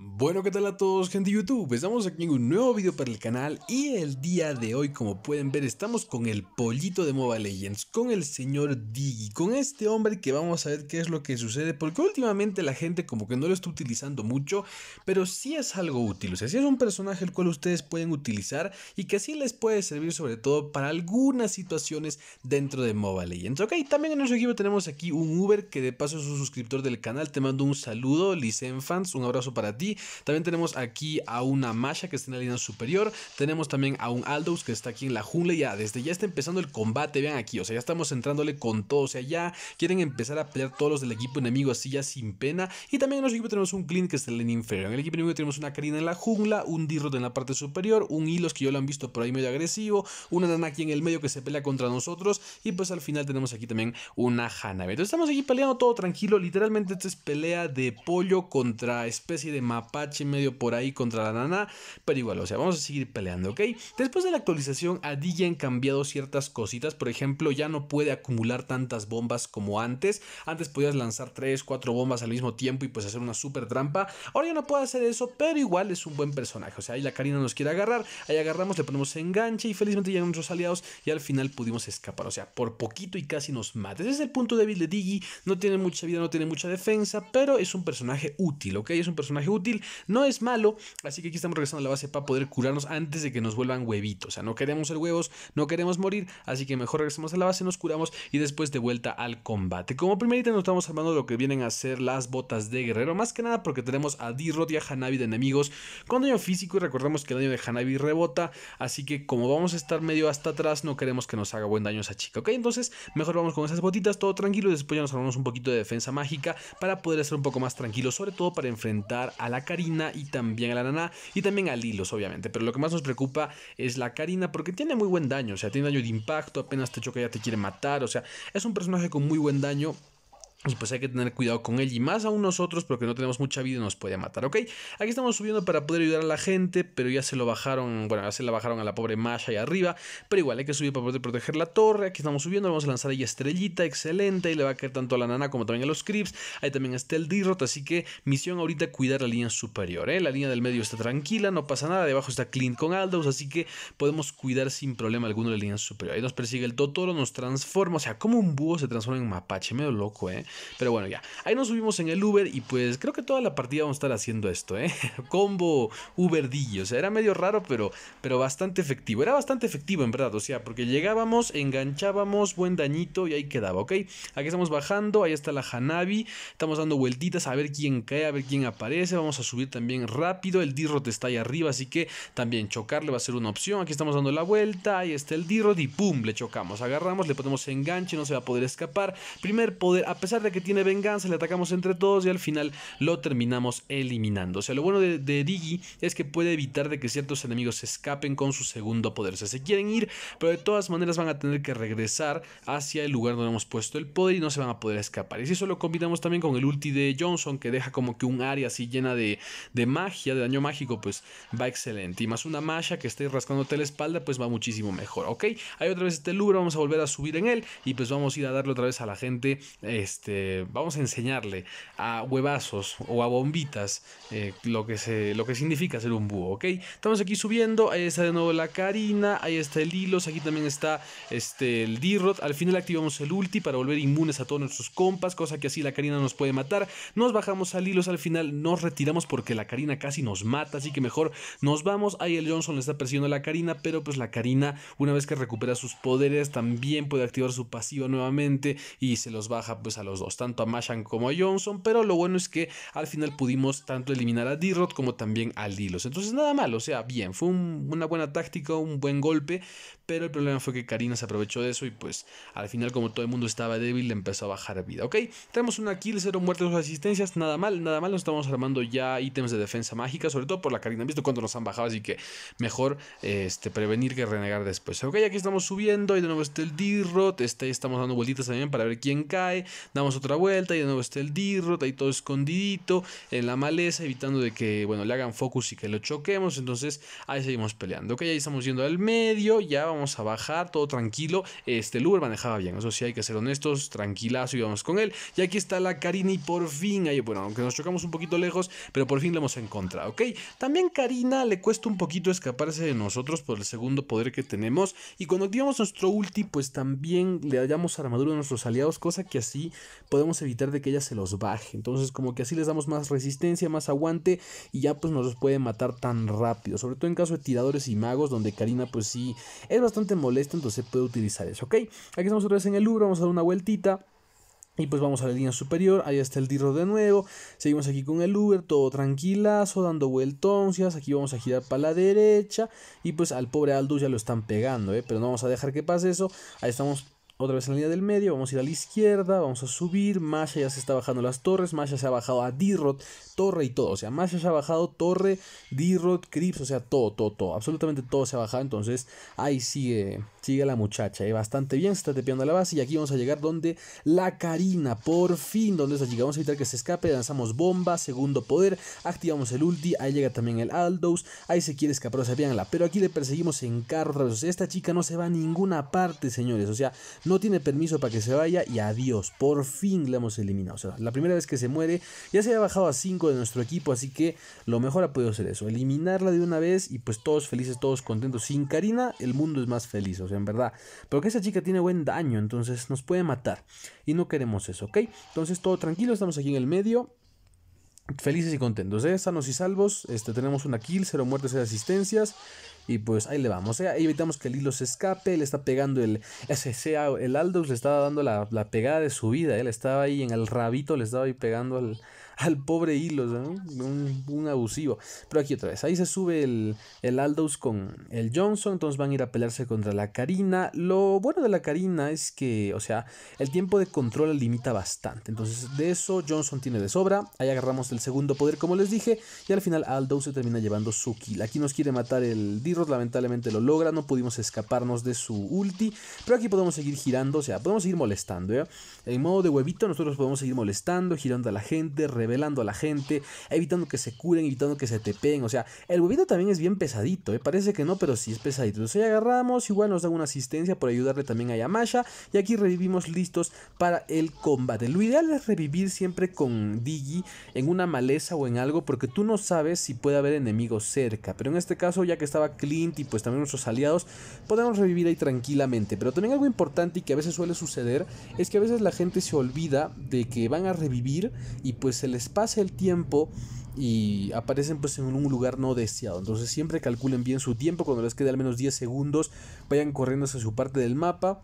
Bueno, ¿qué tal a todos gente de YouTube? Estamos aquí en un nuevo video para el canal y el día de hoy, como pueden ver, estamos con el pollito de Mobile Legends, con el señor Diggy, con este hombre que vamos a ver qué es lo que sucede, porque últimamente la gente como que no lo está utilizando mucho, pero sí es algo útil, o sea, sí es un personaje el cual ustedes pueden utilizar y que así les puede servir sobre todo para algunas situaciones dentro de Mobile Legends. Ok, también en nuestro equipo tenemos aquí un Uber que de paso es un suscriptor del canal, te mando un saludo, Licen un abrazo para ti. También tenemos aquí a una Masha que está en la línea superior. Tenemos también a un Aldous que está aquí en la jungla. Ya, desde ya está empezando el combate. Vean aquí, o sea, ya estamos entrándole con todo. O sea, ya quieren empezar a pelear todos los del equipo enemigo así ya sin pena. Y también en nuestro equipo tenemos un Clint que está en la línea inferior. En el equipo enemigo tenemos una Karina en la jungla, un dirro en la parte superior, un Hilos que yo lo han visto por ahí medio agresivo, una Nana aquí en el medio que se pelea contra nosotros. Y pues al final tenemos aquí también una Hanabe. Entonces estamos aquí peleando todo tranquilo. Literalmente, esto es pelea de pollo contra especie de mamá apache medio por ahí contra la nana, pero igual, o sea, vamos a seguir peleando, ¿ok? Después de la actualización a Digi han cambiado ciertas cositas, por ejemplo, ya no puede acumular tantas bombas como antes, antes podías lanzar 3, 4 bombas al mismo tiempo y pues hacer una super trampa, ahora ya no puede hacer eso, pero igual es un buen personaje, o sea, ahí la Karina nos quiere agarrar, ahí agarramos, le ponemos enganche y felizmente llegan nuestros aliados y al final pudimos escapar, o sea, por poquito y casi nos mata, ese es el punto débil de Digi, no tiene mucha vida, no tiene mucha defensa, pero es un personaje útil, ¿ok? Es un personaje útil no es malo. Así que aquí estamos regresando a la base para poder curarnos antes de que nos vuelvan huevitos. O sea, no queremos ser huevos, no queremos morir. Así que mejor regresamos a la base, nos curamos y después de vuelta al combate. Como primerita nos estamos armando lo que vienen a ser las botas de guerrero. Más que nada porque tenemos a D-Rod y a Hanabi de enemigos con daño físico. Y recordemos que el daño de Hanabi rebota. Así que como vamos a estar medio hasta atrás, no queremos que nos haga buen daño esa chica. Ok, entonces mejor vamos con esas botitas, todo tranquilo. Y después ya nos armamos un poquito de defensa mágica para poder estar un poco más tranquilos. Sobre todo para enfrentar a a la Karina y también a la nana y también a Lilos, obviamente. Pero lo que más nos preocupa es la Karina porque tiene muy buen daño, o sea, tiene daño de impacto, apenas te choca ya te quiere matar, o sea, es un personaje con muy buen daño y pues hay que tener cuidado con él y más aún nosotros porque no tenemos mucha vida y nos puede matar, ¿ok? Aquí estamos subiendo para poder ayudar a la gente, pero ya se lo bajaron, bueno, ya se la bajaron a la pobre Masha ahí arriba, pero igual hay que subir para poder proteger la torre, aquí estamos subiendo, vamos a lanzar ahí estrellita, excelente, y le va a caer tanto a la nana como también a los creeps, ahí también está el d así que misión ahorita cuidar la línea superior, ¿eh? La línea del medio está tranquila, no pasa nada, debajo está Clint con Aldous, así que podemos cuidar sin problema alguno la línea superior, ahí nos persigue el Totoro, nos transforma, o sea, como un búho se transforma en un mapache, medio loco, ¿eh? Pero bueno, ya. Ahí nos subimos en el Uber y pues creo que toda la partida vamos a estar haciendo esto, ¿eh? Combo Uberdillo. O sea, era medio raro, pero, pero bastante efectivo. Era bastante efectivo, en verdad. O sea, porque llegábamos, enganchábamos, buen dañito y ahí quedaba, ¿ok? Aquí estamos bajando, ahí está la Hanabi. Estamos dando vueltitas a ver quién cae, a ver quién aparece. Vamos a subir también rápido. El D-Rot está ahí arriba, así que también chocarle va a ser una opción. Aquí estamos dando la vuelta, ahí está el D-Rot y ¡pum! Le chocamos. Agarramos, le ponemos enganche, no se va a poder escapar. Primer poder, a pesar de que tiene venganza, le atacamos entre todos y al final lo terminamos eliminando. O sea, lo bueno de, Diggy Digi es que puede evitar de que ciertos enemigos se escapen con su segundo poder. O sea, se quieren ir, pero de todas maneras van a tener que regresar hacia el lugar donde hemos puesto el poder y no se van a poder escapar. Y si eso lo combinamos también con el ulti de Johnson, que deja como que un área así llena de, magia, de daño mágico, pues va excelente. Y más una Masha que esté rascándote la espalda, pues va muchísimo mejor, ¿ok? Hay otra vez este lubro, vamos a volver a subir en él y pues vamos a ir a darle otra vez a la gente este este, vamos a enseñarle a huevazos o a bombitas eh, lo, que se, lo que significa ser un búho, ¿ok? Estamos aquí subiendo, ahí está de nuevo la Karina, ahí está el Hilos, aquí también está este, el d al final activamos el ulti para volver inmunes a todos nuestros compas, cosa que así la Karina nos puede matar, nos bajamos al Hilos, al final nos retiramos porque la Karina casi nos mata, así que mejor nos vamos, ahí el Johnson le está persiguiendo a la Karina, pero pues la Karina una vez que recupera sus poderes también puede activar su pasivo nuevamente y se los baja pues a los dos, tanto a Mashan como a Johnson, pero lo bueno es que al final pudimos tanto eliminar a d como también a Lilos. Entonces nada mal, o sea, bien, fue una buena táctica, un buen golpe, pero el problema fue que Karina se aprovechó de eso y pues al final como todo el mundo estaba débil le empezó a bajar vida, ¿ok? Tenemos una kill, cero muertes, dos asistencias, nada mal, nada mal, nos estamos armando ya ítems de defensa mágica, sobre todo por la Karina, han visto cuánto nos han bajado, así que mejor este, prevenir que renegar después, ¿ok? Aquí estamos subiendo y de nuevo está el d este, estamos dando vueltitas también para ver quién cae, damos otra vuelta y de nuevo está el d rot ahí todo escondidito en la maleza, evitando de que, bueno, le hagan focus y que lo choquemos. Entonces ahí seguimos peleando. Ok, ahí estamos yendo al medio, ya vamos a bajar, todo tranquilo. Este, Luber manejaba bien, eso sí, hay que ser honestos, tranquilazo y vamos con él. Y aquí está la Karina y por fin, ahí, bueno, aunque nos chocamos un poquito lejos, pero por fin lo hemos encontrado, ok. También Karina le cuesta un poquito escaparse de nosotros por el segundo poder que tenemos. Y cuando activamos nuestro ulti, pues también le hallamos armadura a nuestros aliados, cosa que así podemos evitar de que ella se los baje. Entonces como que así les damos más resistencia, más aguante y ya pues no los puede matar tan rápido. Sobre todo en caso de tiradores y magos donde Karina pues sí es bastante molesta, entonces se puede utilizar eso, ¿ok? Aquí estamos otra vez en el Uber vamos a dar una vueltita. Y pues vamos a la línea superior, ahí está el Dirro de nuevo, seguimos aquí con el Uber, todo tranquilazo, dando vueltoncias, aquí vamos a girar para la derecha y pues al pobre Aldo ya lo están pegando, ¿eh? pero no vamos a dejar que pase eso, ahí estamos otra vez en la línea del medio, vamos a ir a la izquierda, vamos a subir, Masha ya se está bajando las torres, Masha se ha bajado a d torre y todo, o sea, Masha se ha bajado torre, d Crips, o sea, todo, todo, todo, absolutamente todo se ha bajado, entonces ahí sigue, sigue la muchacha, eh, bastante bien, se está tepeando la base y aquí vamos a llegar donde la Karina, por fin, donde se llegamos vamos a evitar que se escape, lanzamos bomba, segundo poder, activamos el ulti, ahí llega también el Aldous, ahí se quiere escapar, o sea, veanla, pero aquí le perseguimos en carro o sea, esta chica no se va a ninguna parte, señores, o sea, no tiene permiso para que se vaya y adiós, por fin la hemos eliminado. O sea, la primera vez que se muere ya se había bajado a 5 de nuestro equipo, así que lo mejor ha podido ser eso, eliminarla de una vez y pues todos felices, todos contentos. Sin Karina el mundo es más feliz, o sea, en verdad. Porque esa chica tiene buen daño, entonces nos puede matar y no queremos eso, ¿ok? Entonces todo tranquilo, estamos aquí en el medio felices y contentos, ¿eh? sanos y salvos. Este, tenemos una kill, cero muertes, y asistencias. Y pues ahí le vamos. ¿eh? evitamos que el hilo se escape. Le está pegando el El Aldous le estaba dando la, pegada de su vida. Él ¿eh? estaba ahí en el rabito. Le estaba ahí pegando al, al pobre Hilos, un, abusivo. Pero aquí otra vez, ahí se sube el, Aldous con el Johnson, entonces van a ir a pelearse contra la Karina. Lo bueno de la Karina es que, o sea, el tiempo de control limita bastante. Entonces, de eso Johnson tiene de sobra. Ahí agarramos el segundo poder, como les dije, y al final Aldous se termina llevando su kill. Aquí nos quiere matar el d lamentablemente lo logra, no pudimos escaparnos de su ulti, pero aquí podemos seguir girando, o sea, podemos seguir molestando, ¿eh? En modo de huevito nosotros podemos seguir molestando, girando a la gente, re velando a la gente, evitando que se curen, evitando que se te peguen. O sea, el huevito también es bien pesadito, ¿eh? parece que no, pero sí es pesadito. Entonces ahí agarramos, igual nos dan una asistencia por ayudarle también a Yamasha. Y aquí revivimos listos para el combate. Lo ideal es revivir siempre con Digi en una maleza o en algo, porque tú no sabes si puede haber enemigos cerca. Pero en este caso, ya que estaba Clint y pues también nuestros aliados, podemos revivir ahí tranquilamente. Pero también algo importante y que a veces suele suceder es que a veces la gente se olvida de que van a revivir y pues se les les el tiempo y aparecen pues en un lugar no deseado. Entonces siempre calculen bien su tiempo, cuando les quede al menos 10 segundos, vayan corriendo hacia su parte del mapa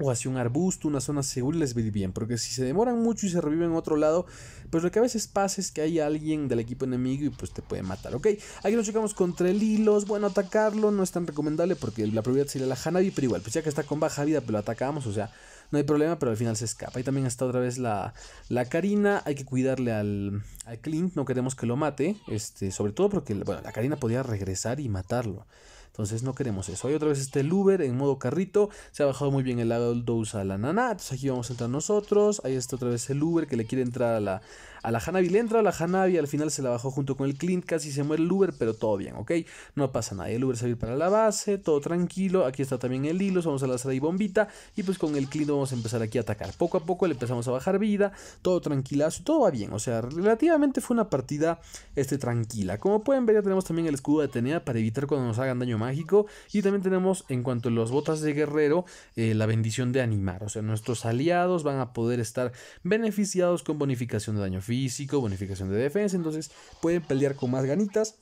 o hacia un arbusto, una zona segura les ve bien, porque si se demoran mucho y se reviven en otro lado, pues lo que a veces pasa es que hay alguien del equipo enemigo y pues te puede matar, ¿ok? Aquí nos chocamos contra el hilos, bueno, atacarlo no es tan recomendable porque la prioridad sería la Hanabi, pero igual, pues ya que está con baja vida, pero pues, lo atacamos, o sea, no hay problema, pero al final se escapa. Y también está otra vez la, la Karina, hay que cuidarle al, al Clint, no queremos que lo mate, este, sobre todo porque, la Karina podía regresar y matarlo. Entonces no queremos eso. Hay otra vez este Luber en modo carrito. Se ha bajado muy bien el lado dos a la nana. Entonces aquí vamos a entrar nosotros. Ahí está otra vez el Uber que le quiere entrar a la, a la Le entra a la Hanabi. Al final se la bajó junto con el Clint. Casi se muere el Uber, pero todo bien, ¿ok? No pasa nada. El Uber se va a ir para la base. Todo tranquilo. Aquí está también el hilo. Vamos a lanzar ahí bombita. Y pues con el Clint vamos a empezar aquí a atacar. Poco a poco le empezamos a bajar vida. Todo tranquilazo. Todo va bien. O sea, relativamente fue una partida este, tranquila. Como pueden ver, ya tenemos también el escudo de Atenea para evitar cuando nos hagan daño mágico. Y también tenemos en cuanto a los botas de guerrero, eh, la bendición de animar. O sea, nuestros aliados van a poder estar beneficiados con bonificación de daño físico, bonificación de defensa. Entonces pueden pelear con más ganitas.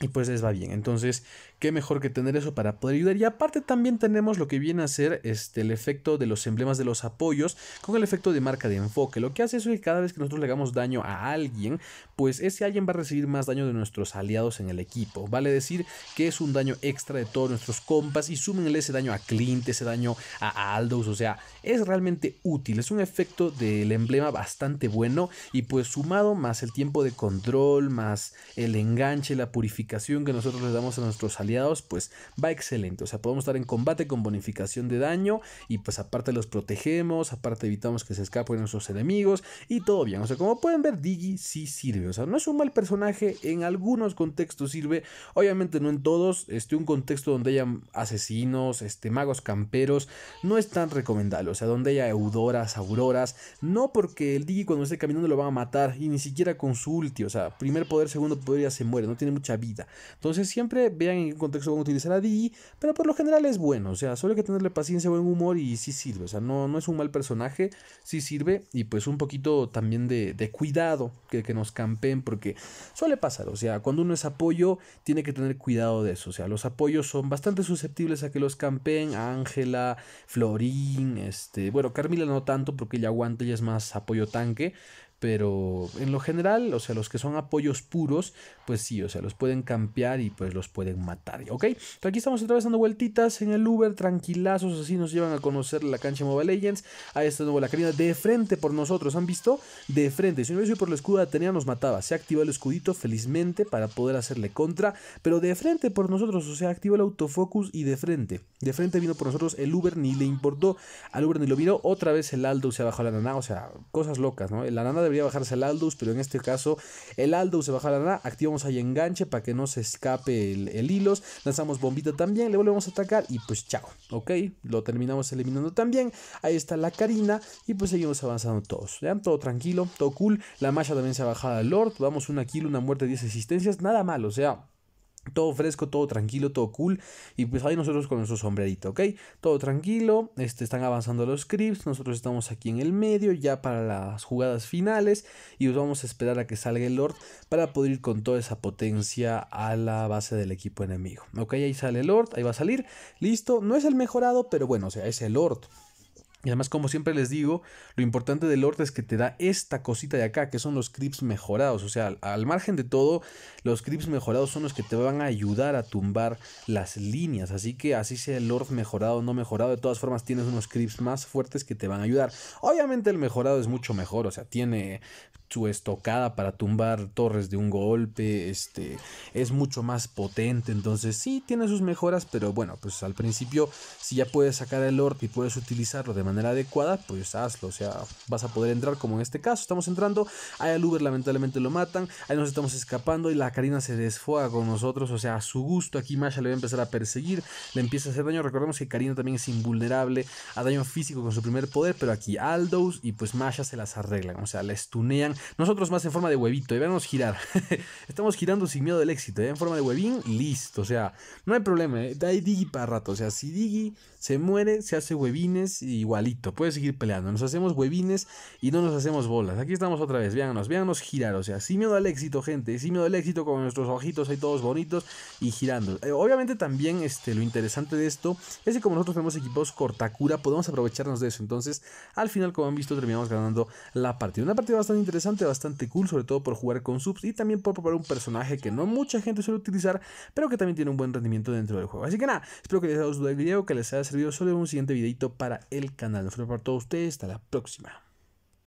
Y pues les va bien. Entonces, qué mejor que tener eso para poder ayudar. Y aparte también tenemos lo que viene a ser este, el efecto de los emblemas de los apoyos con el efecto de marca de enfoque. Lo que hace es que cada vez que nosotros le damos daño a alguien, pues ese alguien va a recibir más daño de nuestros aliados en el equipo. Vale decir que es un daño extra de todos nuestros compas y súmenle ese daño a Clint, ese daño a Aldous. O sea, es realmente útil. Es un efecto del emblema bastante bueno y pues sumado más el tiempo de control, más el enganche, la purificación que nosotros le damos a nuestros aliados pues va excelente. O sea, podemos estar en combate con bonificación de daño y pues aparte los protegemos, aparte evitamos que se escapen nuestros enemigos y todo bien. O sea, como pueden ver, Digi sí sirve. O sea, no es un mal personaje, en algunos contextos sirve, obviamente no en todos. Este, un contexto donde haya asesinos, este, magos camperos, no es tan recomendable. O sea, donde haya eudoras, auroras, no porque el Digi cuando esté caminando lo va a matar y ni siquiera con su ulti. O sea, primer poder, segundo poder ya se muere, no tiene mucha vida. Entonces siempre vean contexto van a utilizar a Dee, pero por lo general es bueno, o sea, solo que tenerle paciencia, buen humor y sí sirve, o sea, no, no es un mal personaje, sí sirve y pues un poquito también de, cuidado que, que nos campeen porque suele pasar, o sea, cuando uno es apoyo tiene que tener cuidado de eso, o sea, los apoyos son bastante susceptibles a que los campeen, Ángela, Florín, este, bueno, Carmila no tanto porque ella aguanta, ella es más apoyo tanque, pero en lo general, o sea, los que son apoyos puros, pues sí, o sea, los pueden campear y pues los pueden matar, ¿ok? aquí estamos otra vez dando vueltitas en el Uber, tranquilazos, así nos llevan a conocer la cancha Mobile Legends. Ahí está de nuevo la carina de frente por nosotros, ¿han visto? De frente, si no hubiese por la escudo de Atenea nos mataba. Se activó el escudito felizmente para poder hacerle contra, pero de frente por nosotros, o sea, activó el autofocus y de frente. De frente vino por nosotros el Uber, ni le importó, al Uber ni lo miró, otra vez el Aldo se bajó la nana, o sea, cosas locas, ¿no? La nana de debería bajarse el Aldous, pero en este caso el Aldous se baja la nada. Activamos ahí enganche para que no se escape el, hilos. Lanzamos bombita también, le volvemos a atacar y pues chao, ¿ok? Lo terminamos eliminando también. Ahí está la Karina y pues seguimos avanzando todos. vean Todo tranquilo, todo cool. La Masha también se ha bajado al Lord. Vamos una kill, una muerte, 10 existencias. Nada mal. o sea... Todo fresco, todo tranquilo, todo cool. Y pues ahí nosotros con nuestro sombrerito, ¿ok? Todo tranquilo, este, están avanzando los creeps nosotros estamos aquí en el medio ya para las jugadas finales y pues vamos a esperar a que salga el Lord para poder ir con toda esa potencia a la base del equipo enemigo. ¿Ok? Ahí sale el Lord, ahí va a salir, listo. No es el mejorado, pero bueno, o sea, es el Lord. Y además, como siempre les digo, lo importante del Lord es que te da esta cosita de acá, que son los crips mejorados. O sea, al, margen de todo, los crips mejorados son los que te van a ayudar a tumbar las líneas. Así que así sea el Lord mejorado o no mejorado, de todas formas tienes unos crips más fuertes que te van a ayudar. Obviamente el mejorado es mucho mejor, o sea, tiene su estocada para tumbar torres de un golpe, este, es mucho más potente, entonces sí tiene sus mejoras, pero bueno, pues al principio si ya puedes sacar el orb y puedes utilizarlo de manera adecuada, pues hazlo, o sea, vas a poder entrar como en este caso, estamos entrando, ahí al Uber lamentablemente lo matan, ahí nos estamos escapando y la Karina se desfoga con nosotros, o sea, a su gusto aquí Masha le va a empezar a perseguir, le empieza a hacer daño, recordemos que Karina también es invulnerable a daño físico con su primer poder, pero aquí Aldous y pues Masha se las arreglan, o sea, la estunean nosotros más en forma de huevito, y eh, veamos girar. Estamos girando sin miedo del éxito, eh, en forma de huevín, listo. O sea, no hay problema, Da eh, hay Digi para rato. O sea, si Digi se muere, se hace huevines igualito. Puede seguir peleando. Nos hacemos huevines y no nos hacemos bolas. Aquí estamos otra vez, véannos, véannos girar. O sea, sin miedo al éxito, gente. Sin miedo al éxito con nuestros ojitos ahí todos bonitos y girando. obviamente también este, lo interesante de esto es que como nosotros tenemos equipos cortacura, podemos aprovecharnos de eso. Entonces, al final, como han visto, terminamos ganando la partida. Una partida bastante interesante bastante cool, sobre todo por jugar con subs y también por probar un personaje que no mucha gente suele utilizar, pero que también tiene un buen rendimiento dentro del juego. Así que nada, espero que les haya gustado el video, que les haya servido. Solo en un siguiente videito para el canal. Nos vemos para todos ustedes, hasta la próxima.